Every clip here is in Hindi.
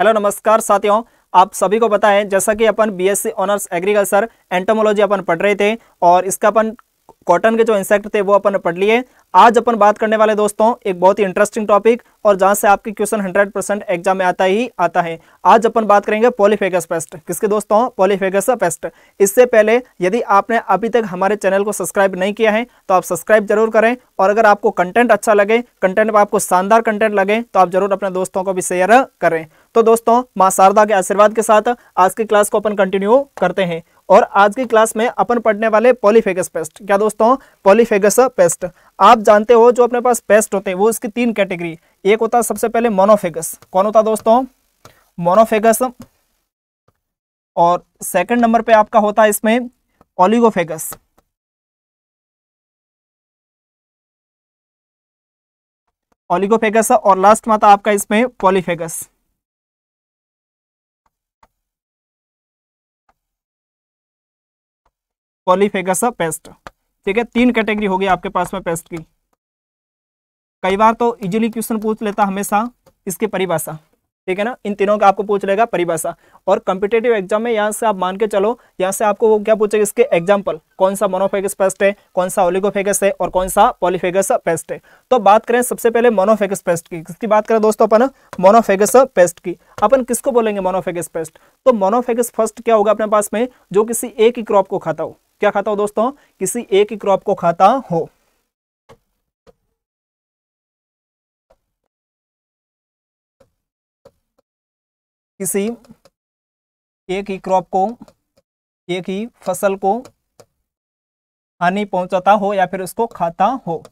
हेलो नमस्कार साथियों आप सभी को बताएं जैसा कि अपन बीएससी ऑनर्स एग्रीकल्चर एंटोमोलॉजी अपन पढ़ रहे थे और इसका अपन कॉटन के जो इंसेक्ट थे वो अपन पढ़ लिए आज अपन बात करने वाले दोस्तों एक बहुत ही इंटरेस्टिंग टॉपिक और जहां से आपके क्वेश्चन 100 परसेंट एग्जाम में आता ही आता है आज अपन बात करेंगे पॉलीफेगस पेस्ट किसके दोस्तों पॉलीफेगस पेस्ट इससे पहले यदि आपने अभी तक हमारे चैनल को सब्सक्राइब नहीं किया है तो आप सब्सक्राइब जरूर करें और अगर आपको कंटेंट अच्छा लगे कंटेंट आपको शानदार कंटेंट लगे तो आप जरूर अपने दोस्तों को भी शेयर करें तो दोस्तों माँ शारदा के आशीर्वाद के साथ आज की क्लास को अपन कंटिन्यू करते हैं और आज की क्लास में अपन पढ़ने वाले पॉलीफेगस पेस्ट क्या दोस्तों पॉलीफेगस पेस्ट आप जानते हो जो अपने पास पेस्ट होते हैं वो इसकी तीन कैटेगरी एक होता है सबसे पहले मोनोफेगस कौन होता दोस्तों मोनोफेगस और सेकंड नंबर पे आपका होता है इसमें ओलिगोफेगस ओलिगोफेगस और लास्ट में आता आपका इसमें पॉलीफेगस पॉलीफेगस पेस्ट ठीक है तीन कैटेगरी होगी आपके पास में पेस्ट की कई बार तो इजीली क्वेश्चन पूछ लेता हमेशा इसके परिभाषा ठीक है ना इन तीनों का आपको पूछ लेगा परिभाषा और कम्पिटेटिव एग्जाम में यहाँ से आप मान के चलो यहाँ से आपको वो क्या पूछेगा इसके एग्जाम्पल कौन सा मोनोफेगस पेस्ट है कौन सा ओलिगोफेगस है और कौन सा पॉलीफेगस पेस्ट है तो बात करें सबसे पहले मोनोफेगस पेस्ट की किसकी बात करें दोस्तों अपन मोनोफेगस पेस्ट की अपन किसको बोलेंगे मोनोफेगस पेस्ट तो मोनोफेगस फर्स्ट क्या होगा अपने पास में जो किसी एक ही क्रॉप को खाता हो क्या खाता हो दोस्तों किसी एक ही क्रॉप को खाता हो किसी एक ही क्रॉप को एक ही फसल को हानि पहुंचाता हो या फिर उसको खाता हो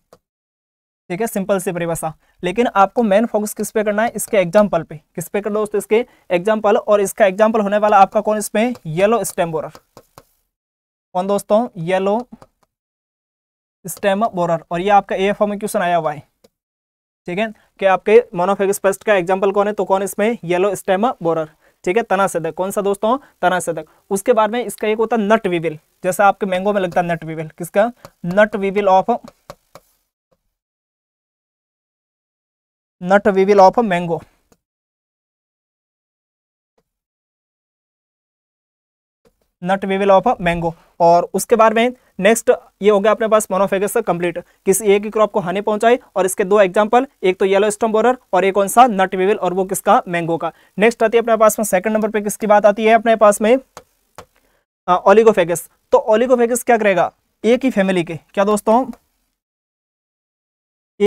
ठीक है सिंपल सी परिभाषा लेकिन आपको मेन फोकस किस पे करना है इसके एग्जाम्पल पे किस पे कर दोस्तों इसके एग्जाम्पल और इसका एग्जाम्पल होने वाला आपका कौन इसमें येलो स्टेम बोरर कौन दोस्तों येलो स्टेम बोरर और ये आपका ए एफ में क्वेश्चन आया हुआ है ठीक है कि आपके मोनोफेगस पेस्ट का एग्जाम्पल कौन है तो कौन इसमें येलो स्टेम बोरर ठीक है तना सदक कौन सा दोस्तों तना सदक उसके बाद में इसका एक होता नट विविल जैसा आपके मैंगो में लगता है नट विविल किसका nut weevil of nut weevil of mango nut weevil of mango और उसके बाद में नेक्स्ट ये हो गया अपने पास मोनोफेगस कंप्लीट किसी एक ही क्रॉप को हानि पहुंचाई और इसके दो एग्जांपल एक तो येलो स्टम बोरर और एक कौन सा नट विविल और वो किसका मैंगो का नेक्स्ट आती है अपने पास में सेकंड नंबर पे किसकी बात आती है अपने पास में ओलिगोफेगस तो ओलिगोफेगस क्या करेगा एक ही फैमिली के क्या दोस्तों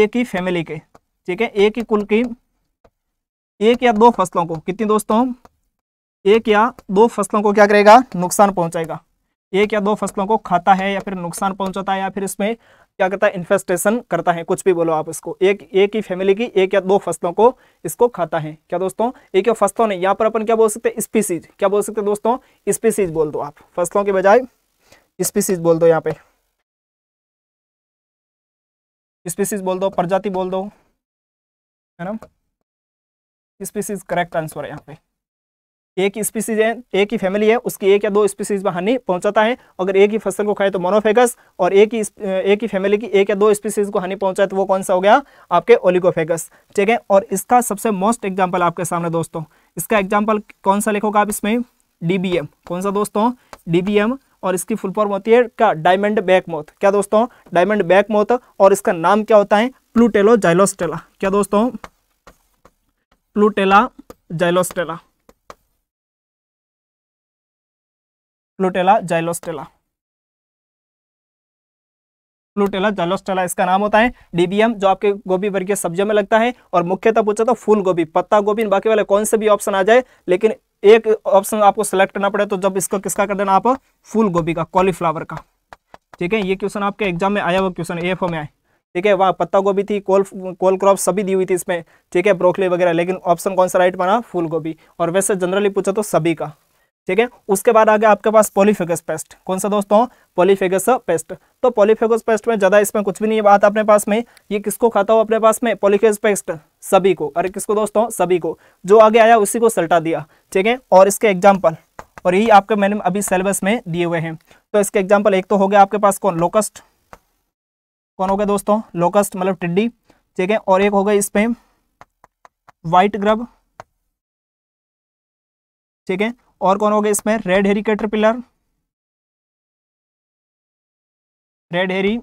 एक ही फैमिली के ठीक है एक ही कुल की एक या दो फसलों को कितनी दोस्तों एक या दो फसलों को क्या करेगा नुकसान पहुंचाएगा एक या दो फसलों को खाता है या फिर नुकसान पहुंचाता है या फिर इसमें क्या करता है इन्फेस्टेशन करता है कुछ भी बोलो आप इसको एक एक ही फैमिली की एक या दो फसलों को इसको खाता है क्या दोस्तों एक या फसलों ने यहाँ पर अपन क्या बोल सकते हैं स्पीसीज क्या बोल सकते हैं दोस्तों स्पीसीज बोल दो आप फसलों के बजाय स्पीसीज बोल दो यहाँ पे स्पीसीज बोल दो प्रजाति बोल दो है ना स्पीसीज करेक्ट आंसर है यहाँ पे एक ही स्पीसीज है एक ही फैमिली है उसकी एक या दो स्पीसीज में हानि पहुंचाता है अगर एक ही फसल को खाए तो मोनोफेगस और एक ही एक ही फैमिली की एक या दो स्पीसीज को हानि पहुंचाए तो वो कौन सा हो गया आपके ओलिगोफेगस ठीक है और इसका सबसे मोस्ट एग्जाम्पल आपके सामने दोस्तों इसका एग्जाम्पल कौन सा लिखोगे आप इसमें डीबीएम कौन सा दोस्तों डीबीएम और इसकी फुल फॉर्म होती है क्या डायमंड बैक मोथ क्या दोस्तों डायमंड बैक मोथ और इसका नाम क्या होता है प्लूटेलो जाइलोस्टेला क्या दोस्तों प्लूटेला जाइलोस्टेला प्लूटेला जाइलोस्टेला प्लूटेला जाइलोस्टेला इसका नाम होता है डीबीएम जो आपके गोभी वर्गीय सब्जियों में लगता है और मुख्यतः पूछा तो फूल गोभी पत्ता गोभी बाकी वाले कौन से भी ऑप्शन आ जाए लेकिन एक ऑप्शन आपको सेलेक्ट करना पड़े तो जब इसको किसका कर देना आप फूल गोभी का कॉलीफ्लावर का ठीक है ये क्वेश्चन आपके एग्जाम में आया हुआ क्वेश्चन एफ में आए ठीक है वहाँ पत्ता गोभी थी कोल कोल क्रॉप सभी दी हुई थी इसमें ठीक है ब्रोकली वगैरह लेकिन ऑप्शन कौन सा राइट बना फूल गोभी और वैसे जनरली पूछा तो सभी का ठीक है उसके बाद आ गया आपके पास पॉलीफेगस पेस्ट कौन सा दोस्तों पॉलीफेगस पेस्ट तो पॉलीफेगस पेस्ट में ज़्यादा इसमें कुछ भी नहीं बात अपने पास में ये किसको खाता हो अपने पास में पॉलीफेगस पेस्ट सभी को अरे किसको दोस्तों सभी को जो आगे आया उसी को सल्टा दिया ठीक है और इसके एग्जाम्पल और यही आपके मैंने अभी सिलेबस में दिए हुए हैं तो इसके एग्जाम्पल एक तो हो गया आपके पास कौन लोकस्ट कौन हो गया दोस्तों लोकस्ट मतलब टिड्डी ठीक है और एक हो गया इसमें व्हाइट ग्रब ठीक है और कौन होगा इसमें red hairy caterpillar red hairy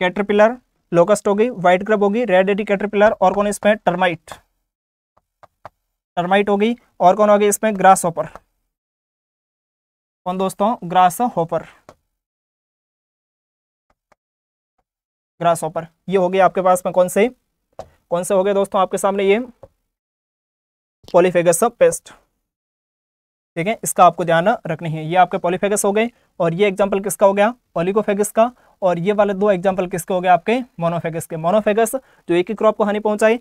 caterpillar locust होगी व्हाइट क्रब होगी रेड हेरी कैटरपिलर और कौन इसमें टर्माइट टर्माइट होगी और कौन होगी इसमें ग्रास ऑपर कौन दोस्तों ग्रास होपर ग्रास ऑपर ये हो गया आपके पास में कौन से कौन से हो गए दोस्तों आपके सामने ये पॉलीफेगस ऑफ पेस्ट ठीक है इसका आपको ध्यान रखनी है ये आपके पॉलीफेगस हो गए और ये एग्जाम्पल किसका हो गया ओलिगोफेगस का और ये वाले दो एग्जाम्पल किसके हो गए आपके मोनोफेगस के मोनोफेगस जो एक ही क्रॉप को हानि पहुंचाए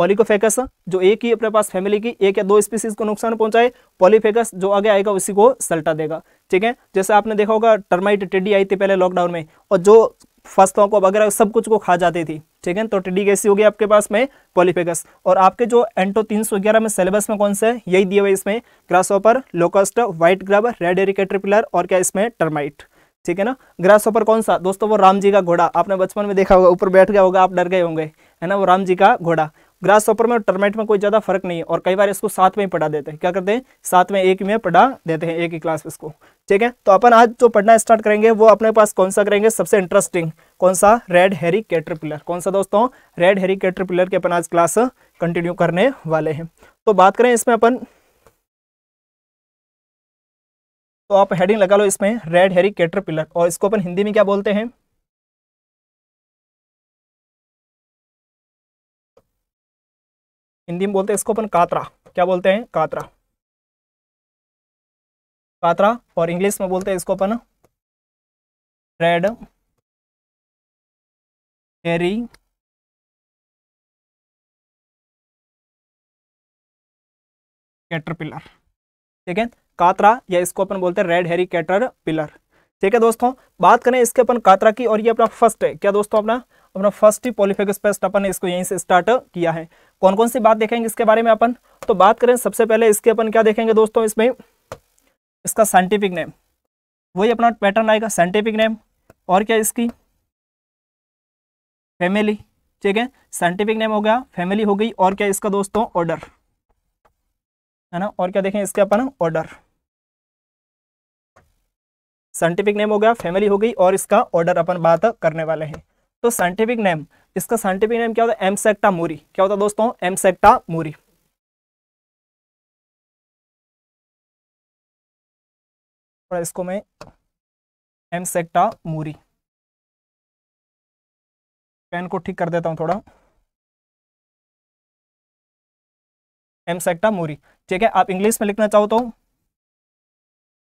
ओलिकोफेगस जो एक ही अपने पास फैमिली की एक या दो स्पीसीज को नुकसान पहुंचाए पॉलीफेगस जो आगे आएगा उसी को सल्टा देगा ठीक है जैसे आपने देखा होगा टर्माइट टिड्डी आई थी पहले लॉकडाउन में और जो फंसता को वगैरह सब कुछ को खा जाती थी ठीक है तो टिडी कैसी होगी आपके पास में पॉलीफेगस और आपके जो एंटो 311 में सिलेबस में कौन से यही दिए हुए इसमें grasshopper locust white grub red hairy caterpillar और क्या इसमें टर्माइट ठीक है ना ग्रास ऑपर कौन सा दोस्तों वो राम जी का घोड़ा आपने बचपन में देखा होगा ऊपर बैठ गया होगा आप डर गए होंगे है ना वो राम जी का घोड़ा ग्रास ऑपर में और टर्मेट में कोई ज़्यादा फर्क नहीं है और कई बार इसको साथ में ही पढ़ा देते हैं क्या करते हैं साथ में एक में पढ़ा देते हैं एक ही क्लास इसको ठीक है तो अपन आज जो पढ़ना स्टार्ट करेंगे वो अपने पास कौन सा करेंगे सबसे इंटरेस्टिंग कौन सा रेड हेरी कैटरपिलर कौन सा दोस्तों रेड हेरी कैटरपिलर के अपन आज क्लास कंटिन्यू करने वाले हैं तो बात करें इसमें अपन तो आप हेडिंग लगा लो इसमें रेड हेरी कैटरपिलर और इसको अपन हिंदी में क्या बोलते हैं हिंदी में बोलते हैं इसको अपन कातरा क्या बोलते हैं कातरा कातरा और इंग्लिश में बोलते हैं इसको अपन रेड एरी कैटरपिलर ठीक है कातरा या इसको अपन बोलते हैं रेड हेरी कैटर पिलर ठीक है दोस्तों बात करें इसके अपन कातरा की और ये अपना फर्स्ट है क्या दोस्तों अपना अपना फर्स्ट ही पॉलीफेगस पेस्ट अपन ने इसको यहीं से स्टार्ट किया है कौन कौन सी बात देखेंगे इसके बारे में अपन तो बात करें सबसे पहले इसके अपन क्या देखेंगे दोस्तों इसमें इसका साइंटिफिक नेम वही अपना पैटर्न आएगा साइंटिफिक नेम और क्या इसकी फैमिली ठीक है साइंटिफिक नेम हो गया फैमिली हो गई और क्या इसका दोस्तों ऑर्डर है ना और क्या देखें इसके अपन ऑर्डर साइंटिफिक नेम हो गया फैमिली हो गई और इसका ऑर्डर अपन बात करने वाले हैं तो साइंटिफिक नेम इसका साइंटिफिक नेम क्या होता है एम सेक्टा क्या होता है दोस्तों एमसेक्टा मोरी इसको मैं एमसेक्टा मोरी पेन को ठीक कर देता हूं थोड़ा एम सेक्टा ठीक है आप इंग्लिश में लिखना चाहो तो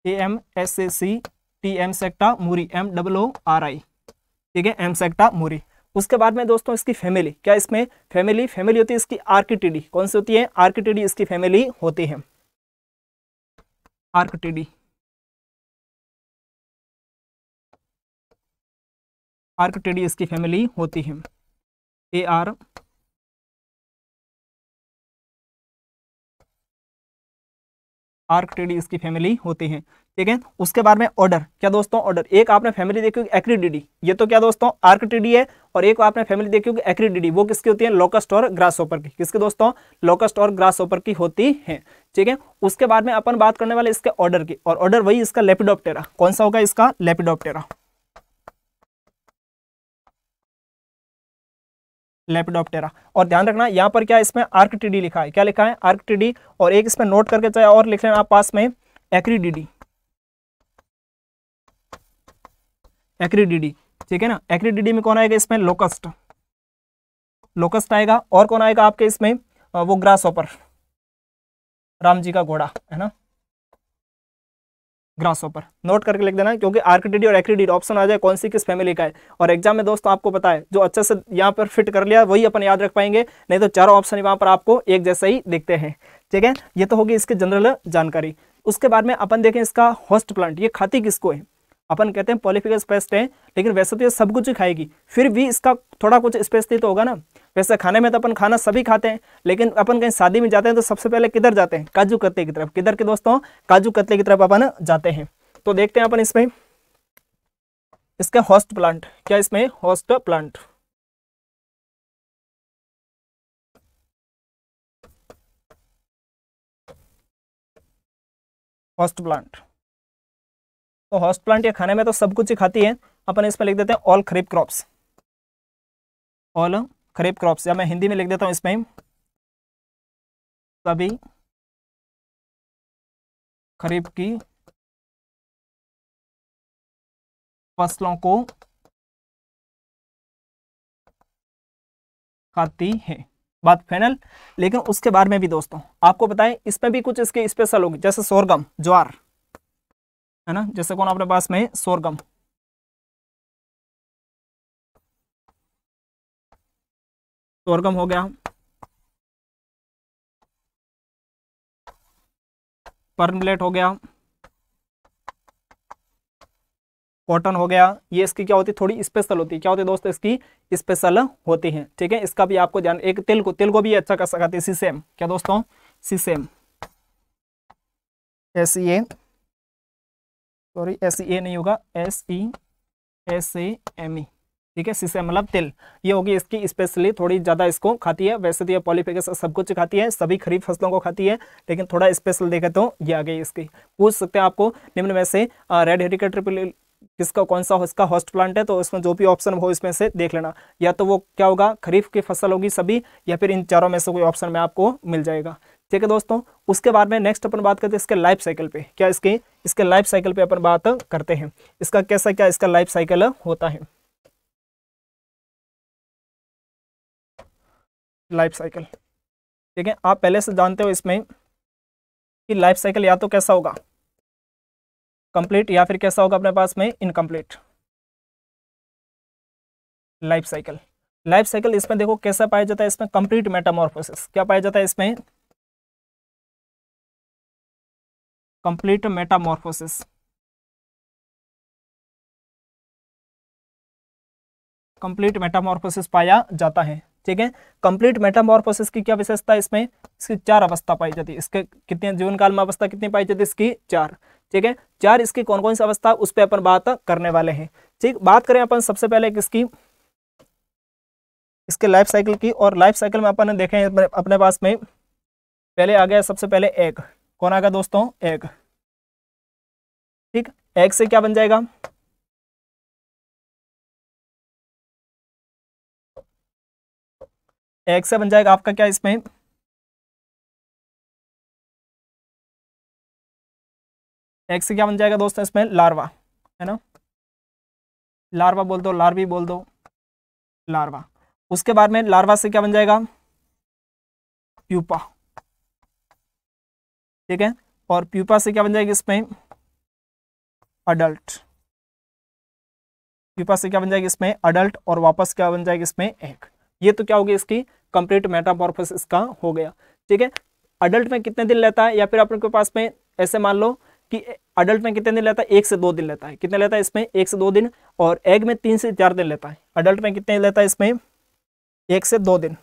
A M S A C T M सेक्टा मूरी एम डब्लो आर आई ठीक है एमसेक्टा मोरी उसके बाद में दोस्तों इसकी फैमिली क्या इसमें फैमिली फैमिली होती है इसकी आर्किटिडी कौन सी होती है आर्किटिडी इसकी फैमिली होती है आर्किटिडी आर्किटिडी इसकी फैमिली होती है ए आर आर्कटेडी इसकी फैमिली होती है ठीक है उसके बाद में ऑर्डर क्या दोस्तों ऑर्डर एक आपने फैमिली देखी होगी एक्रीडीडी ये तो क्या दोस्तों आर्कटेडी है और एक आपने फैमिली देखी होगी एक्रीडीडी वो किसकी होती है लोकस्ट और ग्रास ओपर की किसके दोस्तों लोकस्ट और ग्रास ओपर की होती है ठीक है उसके बाद में अपन बात करने वाले इसके ऑर्डर की और ऑर्डर वही इसका लेपिडोप्टेरा कौन सा होगा इसका लेपिडोप्टेरा लेपिडोप्टेरा और ध्यान रखना यहाँ पर क्या इसमें आर्क आर्कटीडी लिखा है क्या लिखा है आर्क आर्कटीडी और एक इसमें नोट करके चाहे और लिख लेना आप पास में एक्रीडीडी एक्रीडीडी ठीक है ना एक्रीडीडी में कौन आएगा इसमें लोकस्ट लोकस्ट आएगा और कौन आएगा आपके इसमें वो ग्रास ऑपर राम जी का घोड़ा है ना ग्रास ऑपर नोट करके लिख देना क्योंकि आर्किडिड और एक्रिडिड ऑप्शन आ जाए कौन सी किस फैमिली का है और एग्जाम में दोस्तों आपको पता है जो अच्छे से यहाँ पर फिट कर लिया वही अपन याद रख पाएंगे नहीं तो चारों ऑप्शन यहाँ पर आपको एक जैसा ही दिखते हैं ठीक है ये तो होगी इसकी जनरल जानकारी उसके बाद में अपन देखें इसका होस्ट प्लांट ये खाती किसको है अपन कहते हैं पॉलिफिक पेस्ट है लेकिन वैसे तो ये सब कुछ ही खाएगी फिर भी इसका थोड़ा कुछ स्पेसिफिक तो होगा ना वैसे खाने में तो अपन खाना सभी खाते हैं लेकिन अपन कहीं शादी में जाते हैं तो सबसे पहले किधर जाते हैं काजू कतले की तरफ किधर के दोस्तों काजू कतले की तरफ अपन जाते हैं तो देखते हैं अपन इसमें इसका हॉस्ट प्लांट क्या इसमें हॉस्ट प्लांट होस्ट प्लांट तो हॉस्ट प्लांट या खाने में तो सब कुछ ही खाती है अपन इसमें लिख देते हैं all kharif crops all kharif crops या मैं हिंदी में लिख देता हूँ इसमें सभी खरीफ की फसलों को खाती है बात फाइनल लेकिन उसके बारे में भी दोस्तों आपको बताएं इसमें भी कुछ इसके स्पेशल होगी जैसे सोरगम ज्वार है ना जैसे कौन अपने पास में सोरगम सोरगम हो गया पर्मलेट हो गया कॉटन हो गया ये इसकी क्या होती है थोड़ी स्पेशल होती है क्या होती है दोस्तों इसकी स्पेशल होती है ठीक है इसका भी आपको ध्यान एक तिल को तिल को भी अच्छा कर सकते हैं सीसेम क्या दोस्तों sesame S A sorry S A e नहीं होगा S E S A M E ठीक है सीसे मतलब तिल ये होगी इसकी स्पेशली थोड़ी ज़्यादा इसको खाती है वैसे तो ये पॉलीफेगस सब कुछ खाती है सभी खरीफ फसलों को खाती है लेकिन थोड़ा स्पेशल देखे तो ये आ गई इसकी पूछ सकते हैं आपको निम्न में से रेड हेरिकेट ट्रिपल किसका कौन सा इसका हॉस्ट प्लांट है तो इसमें जो भी ऑप्शन हो इसमें से देख लेना या तो वो क्या होगा खरीफ की फसल होगी सभी या फिर इन चारों में से कोई ऑप्शन में आपको मिल जाएगा ठीक है दोस्तों उसके बाद में नेक्स्ट अपन बात करते हैं इसके लाइफ साइकिल पे क्या इसके इसके लाइफ साइकिल पे अपन बात करते हैं इसका कैसा क्या इसका लाइफ साइकिल होता है लाइफ साइकिल ठीक है आप पहले से जानते हो इसमें कि लाइफ साइकिल या तो कैसा होगा कंप्लीट या फिर कैसा होगा अपने पास में incomplete life cycle life cycle इसमें देखो कैसा पाया जाता है इसमें कंप्लीट मेटामॉर्फोसिस क्या पाया जाता है इसमें complete metamorphosis. कंप्लीट मेटामॉर्फोसिस पाया जाता है ठीक है कंप्लीट मेटामॉर्फोसिस की क्या विशेषता है इसमें इसकी चार अवस्था पाई जाती है इसके कितने जीवन काल में अवस्था कितनी पाई जाती है इसकी चार ठीक है चार इसकी कौन कौन सी अवस्था उस पर अपन बात करने वाले हैं ठीक बात करें अपन सबसे पहले किसकी इसके लाइफ साइकिल की और लाइफ साइकिल में अपन देखें अपने पास में पहले आ गया सबसे पहले एक कौन आ गया दोस्तों एग ठीक एग से क्या बन जाएगा एग से बन जाएगा आपका क्या इसमें एग से क्या बन जाएगा दोस्तों इसमें लार्वा है ना लार्वा बोल दो लार्वी बोल दो लार्वा उसके बाद में लार्वा से क्या बन जाएगा प्यूपा ठीक है और प्यूपा से क्या बन जाएगी इसमें अडल्ट प्यूपा से क्या बन जाएगी इसमें अडल्ट और वापस क्या बन जाएगी इसमें एक ये तो क्या गया इसकी कंप्लीट मेटापॉर्फस इसका हो गया ठीक है अडल्ट में कितने दिन लेता है या फिर अपने पास में ऐसे मान लो कि अडल्ट में कितने दिन लेता है एक से दो दिन लेता है कितने लेता है इसमें एक से दो दिन और एग में तीन से चार दिन लेता है अडल्ट में कितने लेता है इसमें एक से दो दिन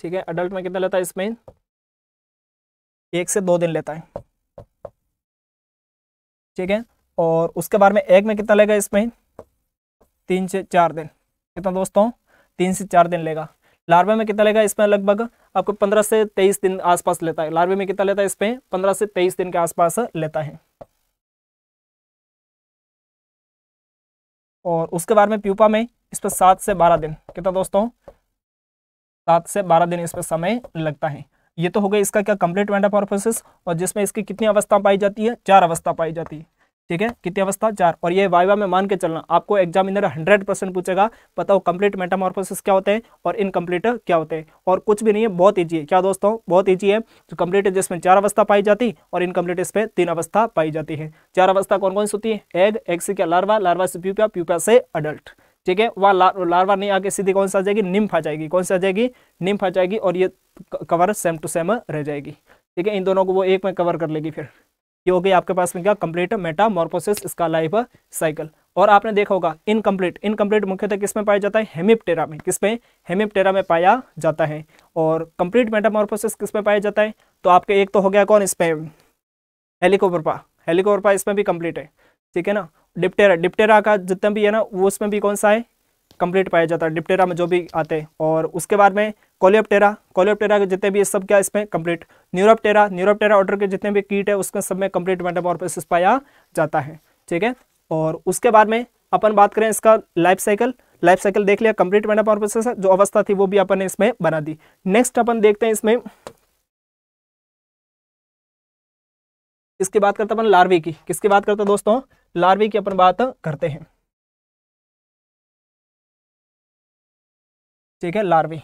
ठीक है अडल्ट में कितना लेता है इसमें एक से दो दिन लेता है ठीक है और उसके बाद में एग में कितना लेगा इसमें तीन से चार दिन कितना दोस्तों तीन से चार दिन लेगा लार्वे में कितना लेगा इसमें लगभग आपको पंद्रह से तेईस दिन आसपास लेता है लार्वे में कितना लेता है इसमें पंद्रह से तेईस दिन के आसपास लेता है और उसके बाद में प्यूपा में इस पर सात से बारह दिन कितना दोस्तों सात से बारह दिन इसमें समय लगता है ये तो हो गया इसका क्या कंप्लीट मेटापॉर्फोसिस और जिसमें इसकी कितनी अवस्था पाई जाती है चार अवस्था पाई जाती है ठीक है कितनी अवस्था चार और ये वाइवा में मान के चलना आपको एग्जामिनर हंड्रेड परसेंट पूछेगा बताओ कंप्लीट मेटामॉर्फोसिस क्या होते हैं और इनकम्प्लीट क्या होते हैं और कुछ भी नहीं है बहुत ईजी है क्या दोस्तों बहुत ईजी है जो तो कंप्लीट जिसमें चार अवस्था पाई जाती और इनकम्प्लीट इसमें तीन अवस्था पाई जाती है चार अवस्था कौन कौन सी होती है एग एग से क्या लार्वा लार्वा से प्यूपिया प्यूपिया से अडल्ट ठीक है वह लार्वा नहीं आके सीधे कौन सा आ जाएगी निम्फ आ जाएगी कौन सा आ जाएगी निम्फ आ जाएगी और ये कवर सेम टू सेम रह जाएगी ठीक है इन दोनों को वो एक में कवर कर लेगी फिर ये हो गई आपके पास में क्या कंप्लीट मोरपोसिस इसका लाइफ साइकिल और आपने देखा होगा इनकम्प्लीट इनकम्प्लीट मुख्यतः किस में पाया जाता है हेमिपटेरा में किस में हेमिपटेरा में पाया जाता है और कंप्लीट मेटामोरपोसिस किस में पाया जाता है तो आपके एक तो हो गया कौन इसमें हेलीकोपरपा हेलीकोपरपा इसमें भी कंप्लीट है ठीक है ना डिप्टेरा डिप्टेरा का जितना भी है ना वो उसमें भी कौन सा है कंप्लीट पाया जाता है डिप्टेरा में जो भी आते हैं और उसके बाद में कोलियोप्टेरा कोलियोप्टेरा के जितने भी सब क्या इसमें कंप्लीट न्यूरोप्टेरा न्यूरोप्टेरा ऑर्डर के जितने भी कीट है उसमें सब में कंप्लीट मेटामॉर्फोसिस पाया जाता है ठीक है और उसके बाद में अपन बात करें इसका लाइफ साइकिल लाइफ साइकिल देख लिया कंप्लीट मेटामॉर्फोसिस जो अवस्था थी वो भी अपन ने इसमें बना दी नेक्स्ट अपन देखते हैं इसमें किसकी बात करते अपन लार्वे की किसकी बात करते दोस्तों लार्वे की अपन बात करते हैं ठीक है लार्वे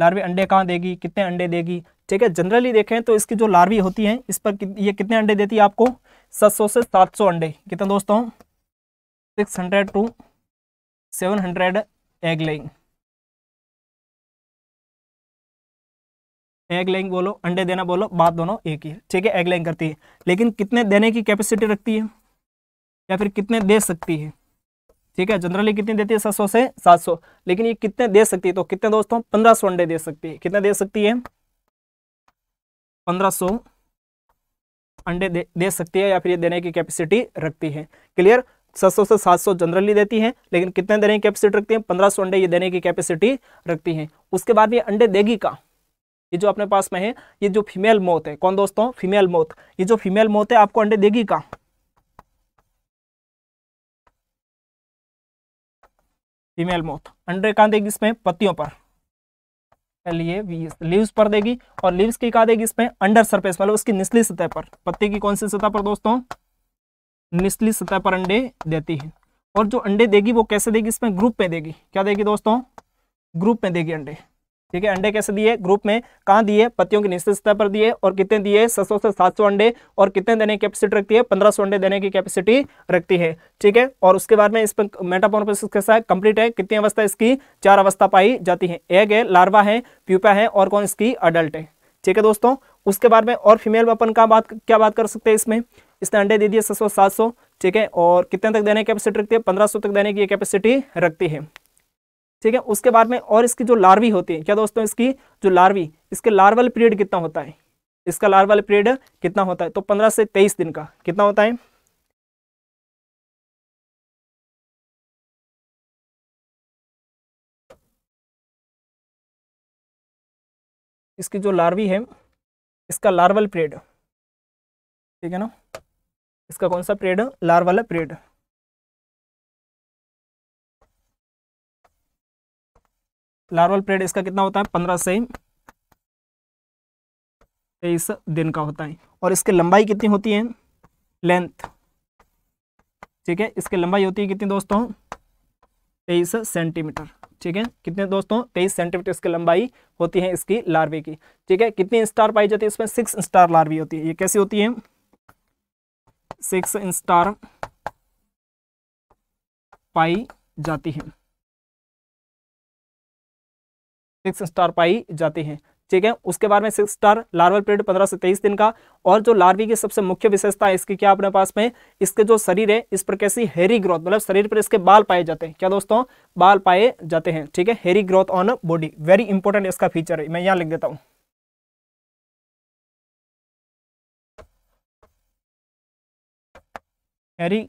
लार्वी अंडे कहाँ देगी कितने अंडे देगी ठीक है जनरली देखें तो इसकी जो लार्वी होती है इस पर कि, ये कितने अंडे देती है आपको 700 से 700 अंडे कितने दोस्तों 600 टू 700 एग लेंगे एग लेइंग बोलो अंडे देना बोलो बात दोनों एक ही है ठीक है एग लेइंग करती है लेकिन कितने देने की कैपेसिटी रखती है या फिर कितने दे सकती है ठीक है जनरली कितनी देती है सात से सात सौ लेकिन ये कितने दे सकती है तो कितने दोस्तों पंद्रह सौ अंडे दे सकती है कितने दे सकती है पंद्रह अंडे दे, दे सकती है या फिर ये देने की कैपेसिटी रखती है क्लियर सात से सात जनरली देती है लेकिन कितने देने की कैपेसिटी रखती है 1500 अंडे ये देने की कैपेसिटी रखती है उसके बाद ये अंडे देगी का ये जो अपने पास में है ये जो फीमेल मौत है कौन दोस्तों फीमेल मौत ये जो फीमेल मौत है आपको अंडे देगी कहा फीमेल मौत अंडे कहाँ देगी इसमें पत्तियों पर लिए लीव्स पर देगी और लीव्स की कहा देगी इसमें अंडर सरफेस मतलब उसकी निचली सतह पर पत्ते की कौन सी सतह पर दोस्तों निचली सतह पर अंडे देती है और जो अंडे देगी वो कैसे देगी इसमें ग्रुप में देगी क्या देगी दोस्तों ग्रुप में देगी अंडे ठीक है अंडे कैसे दिए ग्रुप में कहाँ दिए पत्तियों की निश्चित स्तर पर दिए और कितने दिए सौ से सात सौ अंडे और कितने देने की कैपेसिटी रखती है पंद्रह सौ अंडे देने की कैपेसिटी रखती है ठीक है और उसके बाद में इस पर मेटापोन कैसा कंप्लीट है कितनी अवस्था इसकी चार अवस्था पाई जाती है एग है लार्वा है प्यूपा है और कौन इसकी अडल्ट है ठीक है दोस्तों उसके बाद में और फीमेल वेपन अपन का बात क्या बात कर सकते हैं इसमें इसने अंडे दे दिए सौ सौ ठीक है और कितने तक देने की कैपेसिटी रखती है पंद्रह तक देने की कैपेसिटी रखती है ठीक है उसके बाद में और इसकी जो लार्वी होती है क्या दोस्तों इसकी जो लार्वी इसके लार्वल पीरियड कितना होता है इसका लार्वल पीरियड कितना होता है तो पंद्रह से तेईस दिन का कितना होता है इसकी जो लार्वी है इसका लार्वल पीरियड ठीक है ना इसका कौन सा period larval period larval period इसका कितना होता है पंद्रह से तेईस दिन का होता है और इसकी लंबाई कितनी होती है लेंथ ठीक है इसकी लंबाई होती है कितनी दोस्तों तेईस सेंटीमीटर ठीक है कितने दोस्तों तेईस सेंटीमीटर इसकी लंबाई होती है इसकी लार्वे की ठीक है कितनी स्टार पाई जाती है इसमें सिक्स स्टार लार्वी होती है ये कैसी होती है सिक्स स्टार पाई जाती है सिक्स स्टार पाई जाती है ठीक है उसके बाद में सिक्स स्टार लार्वल पीरियड पंद्रह से तेईस दिन का और जो लार्वी की सबसे मुख्य विशेषता है इसकी क्या अपने पास में इसके जो शरीर है इस पर कैसी हेरी ग्रोथ मतलब शरीर पर इसके बाल पाए जाते हैं क्या दोस्तों बाल पाए जाते हैं ठीक है hairy growth on body very important इसका फीचर है मैं यहाँ लिख देता हूँ हेरी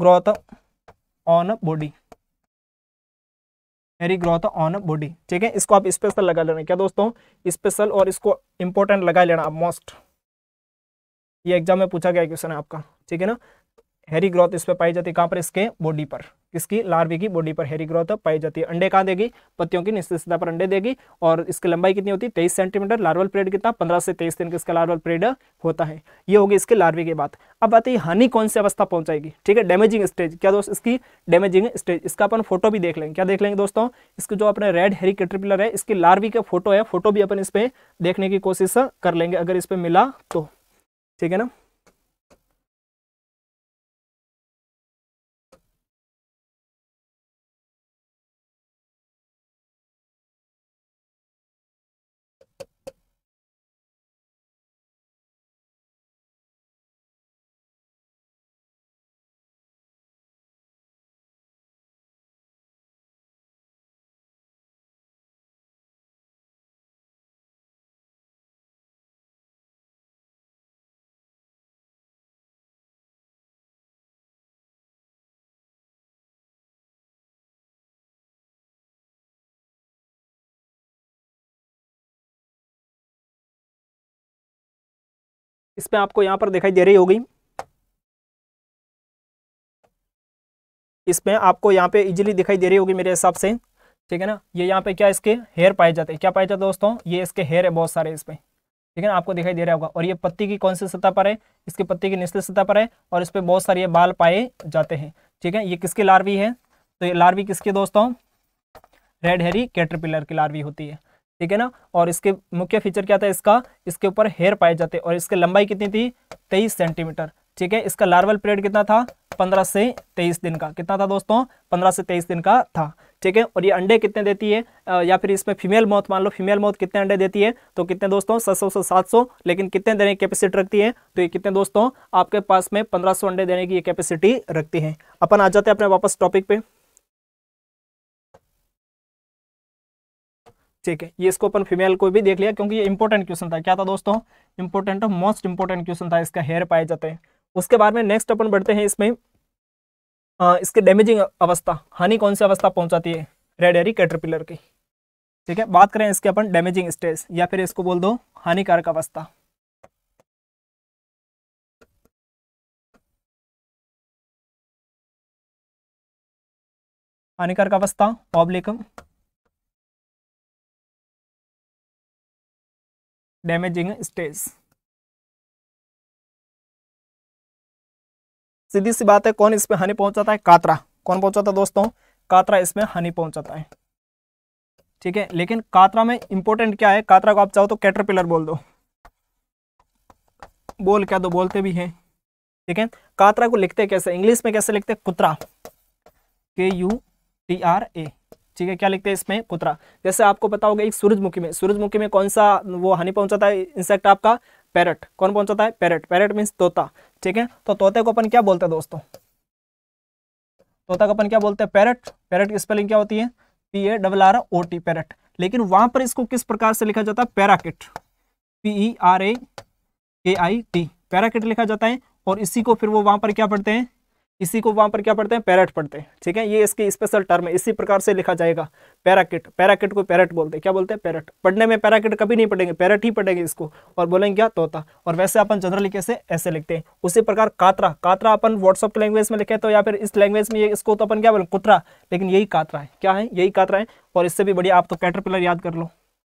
ग्रोथ ऑन बॉडी मेरी ग्रोथ ऑन बॉडी ठीक है इसको आप स्पेशल लगा लेना क्या दोस्तों स्पेशल और इसको इंपॉर्टेंट लगा लेना आप मोस्ट ये एग्जाम में पूछा गया क्वेश्चन है आपका ठीक है ना हेरी ग्रोथ इस पर पाई जाती है कहाँ पर इसके बॉडी पर इसकी लार्वी की बॉडी पर हेरी ग्रोथ पाई जाती है अंडे कहाँ देगी पत्तियों की निश्चित पर अंडे देगी और इसकी लंबाई कितनी होती है तेईस सेंटीमीटर लार्वल पीरियड कितना पंद्रह से तेईस दिन का इसका लार्वल पीरियड होता है ये होगी इसके लार्वी की बात अब बात है हानि कौन सी अवस्था पहुंचाएगी ठीक है डैमेजिंग स्टेज क्या दोस्त इसकी डैमेजिंग स्टेज इसका अपन फोटो भी देख लेंगे क्या देख लेंगे दोस्तों इसके जो अपने रेड हेरी कैटरपिलर है इसकी लार्वी का फोटो है फोटो भी अपन इस पर देखने की कोशिश कर लेंगे अगर इस पर मिला तो ठीक है ना इसमें आपको यहाँ पर दिखाई दे रही होगी इसमें आपको यहाँ पे इजीली दिखाई दे रही होगी मेरे हिसाब से ठीक है ना ये यहाँ पे क्या इसके हेयर पाए जाते हैं क्या पाए जाते हैं दोस्तों ये इसके हेयर है बहुत सारे इसमें ठीक है ना आपको दिखाई दे रहा होगा और ये पत्ती की कौन सी सतह पर है इसके पत्ती की निचले सतह पर है और इस पर बहुत सारे ये बाल पाए जाते हैं ठीक है ये किसकी लार्वी है तो ये लार्वी किसके दोस्तों रेड हेरी कैटरपिलर की लार्वी होती है ठीक है ना और इसके मुख्य फीचर क्या था इसका इसके ऊपर हेयर पाए जाते और इसकी लंबाई कितनी थी तेईस सेंटीमीटर ठीक है इसका लार्वल पीरियड कितना था पंद्रह से तेईस दिन का कितना था दोस्तों पंद्रह से तेईस दिन का था ठीक है और ये अंडे कितने देती है या फिर इसमें फीमेल मौत मान लो फीमेल मौत कितने अंडे देती है तो कितने दोस्तों सौ से सात सौ लेकिन कितने देने की कैपेसिटी रखती है तो ये कितने दोस्तों आपके पास में पंद्रह सौ अंडे देने की ये कैपेसिटी रखती है अपन आ जाते हैं अपने वापस टॉपिक पे ठीक है ये इसको अपन फीमेल को भी देख लिया क्योंकि ये इंपॉर्टेंट क्वेश्चन था क्या था दोस्तों इंपॉर्टेंट मोस्ट इंपॉर्टेंट क्वेश्चन था इसका हेयर पाए जाते हैं उसके बाद में नेक्स्ट अपन बढ़ते हैं इसमें आ, इसके डैमेजिंग अवस्था हानि कौन सी अवस्था पहुंचाती है रेड एरी कैटरपिलर की ठीक है बात करें इसके अपन डैमेजिंग स्टेज या फिर इसको बोल दो हानिकारक अवस्था हानिकारक अवस्था ऑब्लिकम डैमेजिंग स्टेज सीधी सी बात है कौन इसमें हानि पहुंचाता है कातरा कौन पहुंचाता है दोस्तों कातरा इसमें हानि पहुंचाता है ठीक है लेकिन कातरा में इंपॉर्टेंट क्या है कातरा को आप चाहो तो कैटरपिलर बोल दो बोल क्या दो बोलते भी हैं ठीक है कातरा को लिखते कैसे इंग्लिश में कैसे लिखते कुतरा के यू टी आर ए ठीक है क्या लिखते हैं इसमें कुतरा जैसे आपको पता होगा एक सूरजमुखी में सूरजमुखी में कौन सा वो हानि पहुंचाता है इंसेक्ट आपका पैरट कौन पहुंचाता है पैरट पैरट मीन्स तोता ठीक है तो तोते को अपन क्या बोलते हैं दोस्तों तोता को अपन क्या बोलते हैं पैरट पैरट की स्पेलिंग क्या होती है P A double R O T parrot लेकिन वहां पर इसको किस प्रकार से लिखा जाता है पैराकिट पीई आर ए के आई टी पैराकिट लिखा जाता है और इसी को फिर वो वहां पर क्या पढ़ते हैं इसी को वहां पर क्या पढ़ते हैं पैरेट पढ़ते हैं ठीक है ये इसके स्पेशल टर्म है इसी प्रकार से लिखा जाएगा पैराकिट पैराकिट को पैरेट बोलते हैं क्या बोलते हैं पैरेट पढ़ने में पैराकिट कभी नहीं पढ़ेंगे पैरेट ही पढ़ेंगे इसको और बोलेंगे क्या तोता और वैसे अपन जनरली कैसे ऐसे लिखते हैं उसी प्रकार कातरा कातरा अपन व्हाट्सअप के लैंग्वेज में लिखे तो या फिर इस लैंग्वेज में इसको तो अपन क्या बोले कुतरा लेकिन यही कातरा है क्या है यही कातरा है और इससे भी बढ़िया आप तो कैटरपिलर याद कर लो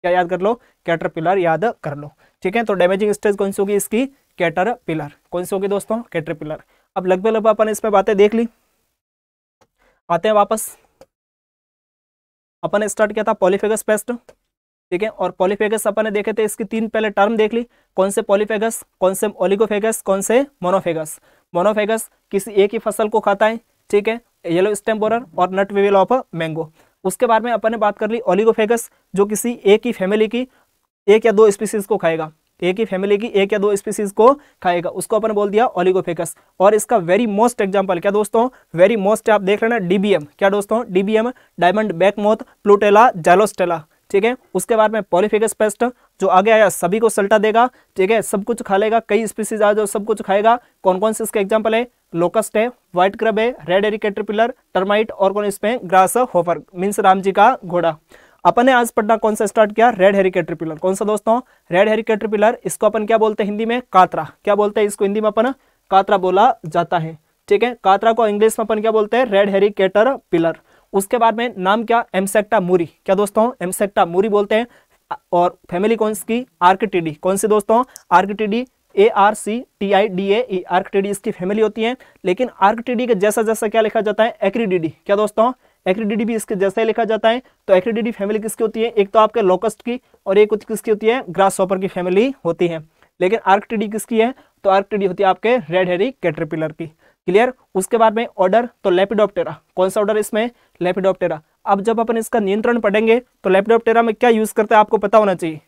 क्या याद कर लो कैटरपिलर याद कर लो ठीक है तो डैमेजिंग स्टेज कौन सी होगी इसकी कैटर पिलर कौन सी होगी दोस्तों कैटर पिलर अब लगभग लगभग अपन इसमें बातें देख ली आते हैं वापस अपन ने स्टार्ट किया था पॉलीफेगस पेस्ट ठीक है और पॉलीफेगस अपन ने देखे थे इसकी तीन पहले टर्म देख ली कौन से पॉलीफेगस कौन से ओलिगोफेगस कौन से मोनोफेगस मोनोफेगस किसी एक ही फसल को खाता है ठीक है येलो स्टेम और नट विवेल ऑफ मैंगो उसके बाद में अपन ने बात कर ली ओलिगोफेगस जो किसी एक ही फैमिली की एक या दो स्पीसीज को खाएगा एक ही फैमिली की एक या दो स्पीसीज को खाएगा उसको अपन बोल दिया ओलिगोफेकस और इसका वेरी मोस्ट एग्जांपल क्या दोस्तों वेरी मोस्ट आप देख रहे हैं डीबीएम क्या दोस्तों DBM diamond back moth Plutella xylostella ठीक है उसके बाद में पॉलीफेगस पेस्ट जो आगे आया सभी को सल्टा देगा ठीक है सब कुछ खा लेगा कई स्पीसीज आ जाओ सब कुछ खाएगा कौन कौन से इसके एग्जाम्पल है लोकस्ट है व्हाइट क्रब है रेड एरिकेट्रिपिलर टर्माइट और कौन इसमें grasshopper means Ram ji का घोड़ा अपन ने आज पढ़ना कौन सा स्टार्ट किया रेड हेरी कैट्रीपिलर कौन सा दोस्तों रेड हेरी इसको अपन क्या बोलते हैं हिंदी में कातरा क्या बोलते हैं इसको हिंदी में अपन कातरा बोला जाता है ठीक है कातरा को इंग्लिश में अपन क्या बोलते हैं रेड हेरी कैटर पिलर उसके बाद में नाम क्या एमसेक्टा मूरी क्या दोस्तों एमसेक्टा मूरी बोलते हैं और फैमिली कौन सी आर्कटीडी कौन सी दोस्तों Arctiidae A R C T I D A Arctiidae इसकी फैमिली होती है लेकिन आर्कटीडी के जैसा जैसा क्या लिखा जाता है एक्रीडीडी क्या दोस्तों एक्रीडीडी भी इसके जैसा ही लिखा जाता है तो एक्रीडीडी फैमिली किसकी होती है एक तो आपके लोकस्ट की और एक किसकी होती है ग्रास ऑपर की फैमिली होती है लेकिन आर्कटीडी किसकी है तो आर्कटीडी होती है आपके रेड हेरी कैटरपिलर की क्लियर उसके बाद में ऑर्डर तो लेपिडोप्टेरा कौन सा ऑर्डर इसमें लेपिडोप्टेरा अब जब अपन इसका नियंत्रण पढ़ेंगे तो लेपिडोप्टेरा में क्या यूज करते हैं आपको पता होना चाहिए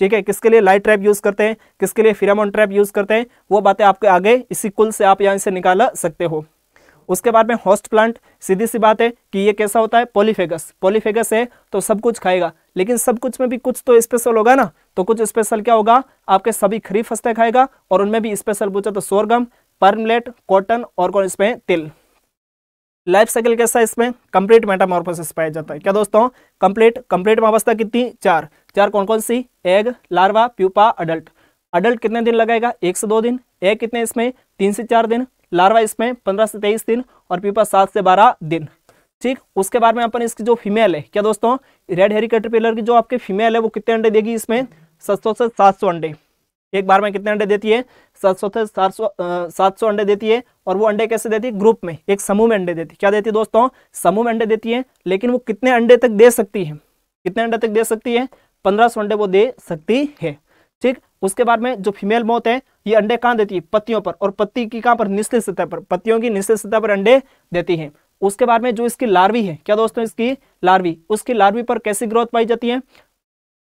ठीक है किसके लिए लाइट ट्रैप यूज करते हैं किसके लिए फिरामोन ट्रैप यूज करते हैं वो बातें आपके आगे इसी कुल से आप यहाँ से निकाल सकते हो उसके बाद में होस्ट प्लांट सीधी सी बात है कि ये कैसा होता है पोलीफेगस पोलीफेगस है तो सब कुछ खाएगा लेकिन सब कुछ में भी कुछ तो स्पेशल होगा ना तो कुछ स्पेशल क्या होगा आपके सभी खरीफ फसलें खाएगा और उनमें भी स्पेशल पूछा तो सोरगम परमलेट कॉटन और कौन इसमें तिल लाइफ साइकिल कैसा इसमें कंप्लीट मेटामोरफोसिस पाया जाता है क्या दोस्तों कंप्लीट कंप्लीट अवस्था कितनी चार चार कौन कौन सी egg larva pupa adult adult कितने दिन लगाएगा एक से दो दिन एग कितने इसमें तीन से चार दिन लार्वा इसमें पंद्रह से तेईस दिन और पीपा सात से बारह दिन ठीक उसके बाद में अपन इसकी जो फीमेल है क्या दोस्तों रेड हेरी कैटरपिलर की जो आपके फीमेल है वो कितने अंडे देगी इसमें सात सौ से सात अंडे एक बार में कितने अंडे देती है सात सौ से सात सौ सात सौ अंडे देती है और वो अंडे कैसे देती है ग्रुप में एक समूह में अंडे देती है क्या देती है दोस्तों समूह में अंडे देती है लेकिन वो कितने अंडे तक दे सकती है कितने अंडे तक दे सकती है पंद्रह सौ अंडे वो दे सकती है ठीक उसके बाद में जो फीमेल मौत है ये अंडे कहाँ देती है पत्तियों पर और पत्ती की कहाँ पर निश्चित सतह पर पत्तियों की निश्चित सतह पर अंडे देती है उसके बाद में जो इसकी लार्वी है क्या दोस्तों इसकी लार्वी उसकी लार्वी पर कैसी ग्रोथ पाई जाती है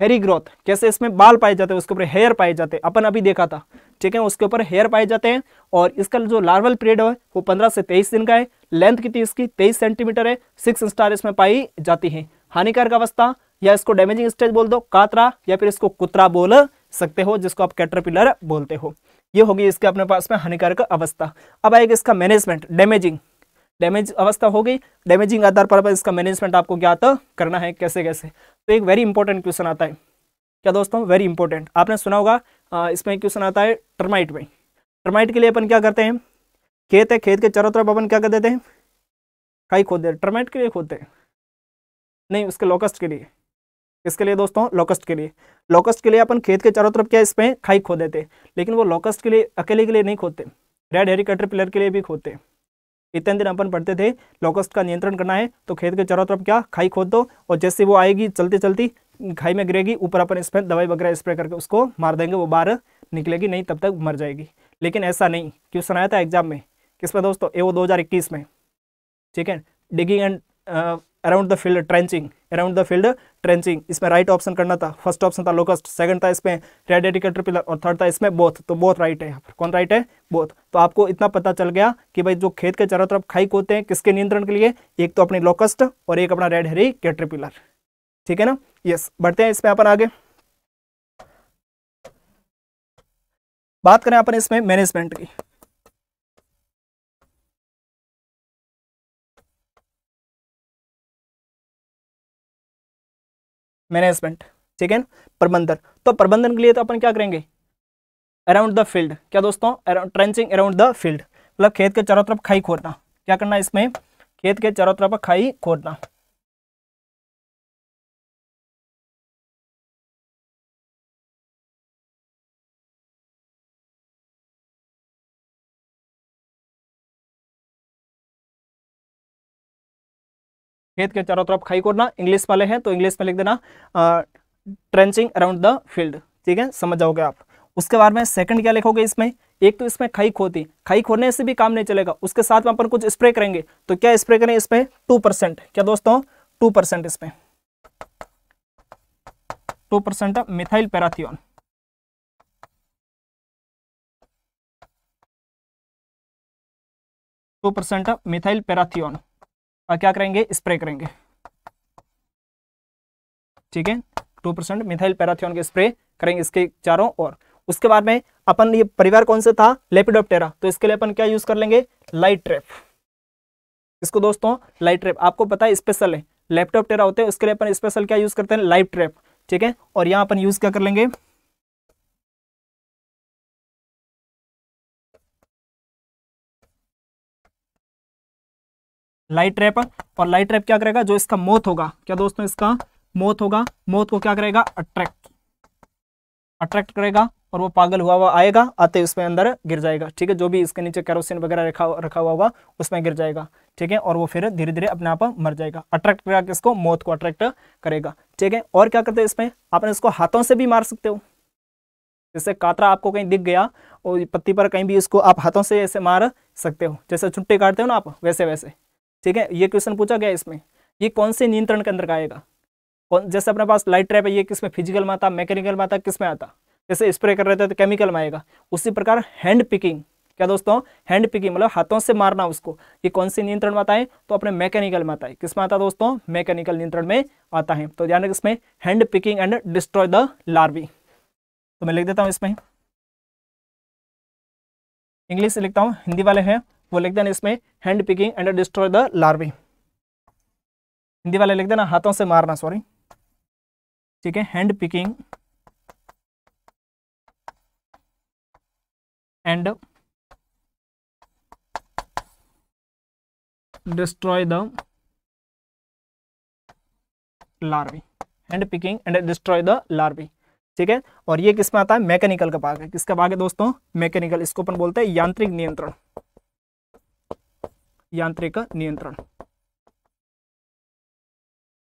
हेरी ग्रोथ कैसे इसमें बाल पाए जाते हैं उसके ऊपर हेयर पाए जाते हैं अपन अभी देखा था ठीक है उसके ऊपर हेयर पाए जाते हैं और इसका जो लार्वल पीरियड है वो पंद्रह से तेईस दिन का है लेंथ कितनी इसकी तेईस सेंटीमीटर है सिक्स स्टार इसमें पाई जाती है हानिकारक अवस्था या इसको डैमेजिंग स्टेज बोल दो कातरा या फिर इसको कुतरा बोल सकते हो जिसको आप कैटरपिलर बोलते हो ये होगी इसके अपने पास में हानिकारक अवस्था अब आएगा इसका मैनेजमेंट डैमेजिंग डैमेज अवस्था हो गई डैमेजिंग आधार पर इसका मैनेजमेंट आपको ज्ञात करना है कैसे कैसे तो एक वेरी इंपॉर्टेंट क्वेश्चन आता है क्या दोस्तों वेरी इंपॉर्टेंट आपने सुना होगा इसमें क्वेश्चन आता है टर्माइट में टर्माइट के लिए अपन क्या करते हैं खेत है खेत के चारों तरफ अपन क्या कर देते हैं खाई खोद देते टर्माइट के लिए खोदते हैं नहीं उसके लोकस्ट के लिए इसके लिए दोस्तों लोकस्ट के लिए लोकस्ट के लिए अपन खेत के चारों तरफ क्या इसमें खाई खो देते लेकिन वो लोकस्ट के लिए अकेले के लिए नहीं खोदते रेड हेरी कटर पिलर के लिए भी खोदते इतने दिन अपन पढ़ते थे लोकस्ट का नियंत्रण करना है तो खेत के चारों तरफ क्या खाई खोद दो और जैसे वो आएगी चलती चलती खाई में गिरेगी ऊपर अपन इसमें दवाई वगैरह स्प्रे करके उसको मार देंगे वो बाहर निकलेगी नहीं तब तक मर जाएगी लेकिन ऐसा नहीं क्वेश्चन आया था एग्जाम में किस पर दोस्तों ए वो दो में ठीक है digging and around the field trenching around the field trenching इसमें राइट right ऑप्शन करना था फर्स्ट ऑप्शन था लोकस्ट सेकंड था इसमें रेड एडिकेटर पिलर और थर्ड था इसमें बोथ तो बोथ राइट right है यहाँ पर कौन राइट right है बोथ तो आपको इतना पता चल गया कि भाई जो खेत के चारों तरफ खाई कोते हैं किसके नियंत्रण के लिए एक तो अपनी लोकस्ट और एक अपना रेड हेरी के ट्रिपिलर ठीक है ना यस बढ़ते हैं इसमें अपन आगे बात करें अपन इसमें मैनेजमेंट की मैनेजमेंट ठीक है प्रबंधन तो प्रबंधन के लिए तो अपन क्या करेंगे अराउंड द फील्ड क्या दोस्तों ट्रेंचिंग अराउंड द फील्ड मतलब खेत के चारों तरफ खाई खोदना क्या करना इसमें खेत के चारों तरफ खाई खोदना खेत के चारों तरफ खाई कोरना इंग्लिश वाले हैं तो इंग्लिश में लिख देना ट्रेंचिंग अराउंड द फील्ड ठीक है समझ जाओगे आप उसके बाद में सेकंड क्या लिखोगे इसमें एक तो इसमें खाई खोती खाई खोने से भी काम नहीं चलेगा उसके साथ में अपन कुछ स्प्रे करेंगे तो क्या स्प्रे करें इसमें टू परसेंट क्या दोस्तों टू परसेंट इसमें two percent methyl parathion two percent methyl parathion हाँ, क्या करेंगे स्प्रे करेंगे ठीक है टू परसेंट मिथाइल पैराथियन के स्प्रे करेंगे इसके चारों और उसके बाद में अपन ये परिवार कौन सा था लेपिडोप्टेरा तो इसके लिए अपन क्या यूज कर लेंगे लाइट ट्रेप इसको दोस्तों लाइट ट्रेप आपको पता है स्पेशल है लैपटॉप टेरा होते हैं उसके लिए अपन स्पेशल क्या यूज करते हैं लाइट ट्रेप ठीक है और यहाँ अपन यूज क्या कर लेंगे लाइट ट्रैप और लाइट ट्रैप क्या करेगा जो इसका मौत होगा क्या दोस्तों इसका मौत होगा मौत को क्या करेगा अट्रैक्ट अट्रैक्ट करेगा और वो पागल हुआ हुआ आएगा आते ही उसमें अंदर गिर जाएगा ठीक है जो भी इसके नीचे कैरोसिन वगैरह रखा रखा हुआ होगा उसमें गिर जाएगा ठीक है और वो फिर धीरे धीरे अपने आप मर जाएगा अट्रैक्ट करेगा किसको मौत को अट्रैक्ट करेगा ठीक है और क्या करते हैं इसमें आपने इसको हाथों से भी मार सकते हो जैसे कातरा आपको कहीं दिख गया और पत्ती पर कहीं भी इसको आप हाथों से ऐसे मार सकते हो जैसे छुट्टी काटते हो ना आप वैसे वैसे ठीक है ये क्वेश्चन पूछा गया इसमें ये कौन से नियंत्रण के अंदर आएगा कौन जैसे अपने पास लाइट ट्रैप है ये किसमें फिजिकल में आता मैकेनिकल में आता किस में आता जैसे स्प्रे कर रहे थे तो केमिकल में आएगा उसी प्रकार हैंड पिकिंग क्या दोस्तों हैंड पिकिंग मतलब हाथों से मारना उसको ये कौन से नियंत्रण में आता है तो अपने मैकेनिकल में आता है किसमें आता है दोस्तों मैकेनिकल नियंत्रण में आता है तो ध्यान रखें इसमें hand picking and destroy the larvae तो मैं लिख देता हूँ इसमें इंग्लिश से लिखता हूँ हिंदी वाले हैं वो लिख देना इसमें hand picking and destroy the larvae Hindi वाले लिख देना हाथों से मारना सॉरी ठीक है hand picking and destroy the larvae hand picking and destroy the larvae ठीक है और ये किसमें आता है मैकेनिकल का भाग है किसका भाग है दोस्तों मैकेनिकल इसको अपन बोलते हैं यांत्रिक नियंत्रण यांत्रिक नियंत्रण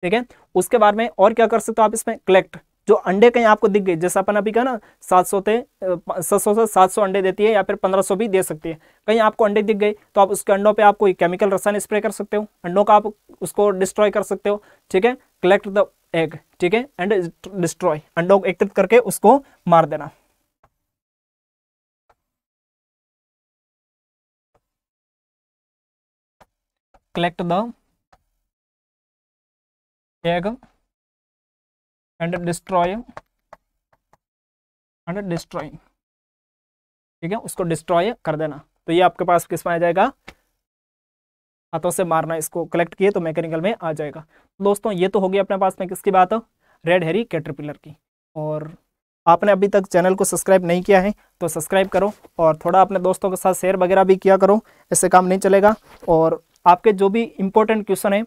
ठीक है उसके बाद में और क्या कर सकते हो आप इसमें कलेक्ट जो अंडे कहीं आपको दिख गए जैसे अपन अभी कहा ना सात सौ से सात सौ से सात सौ अंडे देती है या फिर पंद्रह सौ भी दे सकती है कहीं आपको अंडे दिख गए तो आप उसके अंडों पे आप कोई केमिकल रसायन स्प्रे कर सकते हो अंडों का आप उसको डिस्ट्रॉय कर सकते हो ठीक है कलेक्ट द एग ठीक है एंड डिस्ट्रॉय अंडों को एकत्रित करके उसको मार देना collect the tag and destroy and destroy ठीक है उसको डिस्ट्रॉय कर देना तो ये आपके पास किस में आ जाएगा हाथों से मारना इसको कलेक्ट किए तो मैकेनिकल में आ जाएगा दोस्तों ये तो होगी अपने पास में किसकी बात रेड हेरी कैटरपिलर की और आपने अभी तक चैनल को सब्सक्राइब नहीं किया है तो सब्सक्राइब करो और थोड़ा अपने दोस्तों के साथ शेयर वगैरह भी किया करो इससे काम नहीं चलेगा और आपके जो भी इम्पोर्टेंट क्वेश्चन है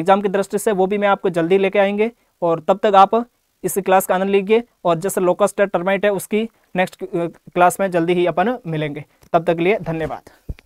एग्जाम की दृष्टि से वो भी मैं आपको जल्दी लेके आएंगे और तब तक आप इस क्लास का आनंद लीजिए और जैसे लोकस्ट टर्माइट है उसकी नेक्स्ट क्लास में जल्दी ही अपन मिलेंगे तब तक लिए धन्यवाद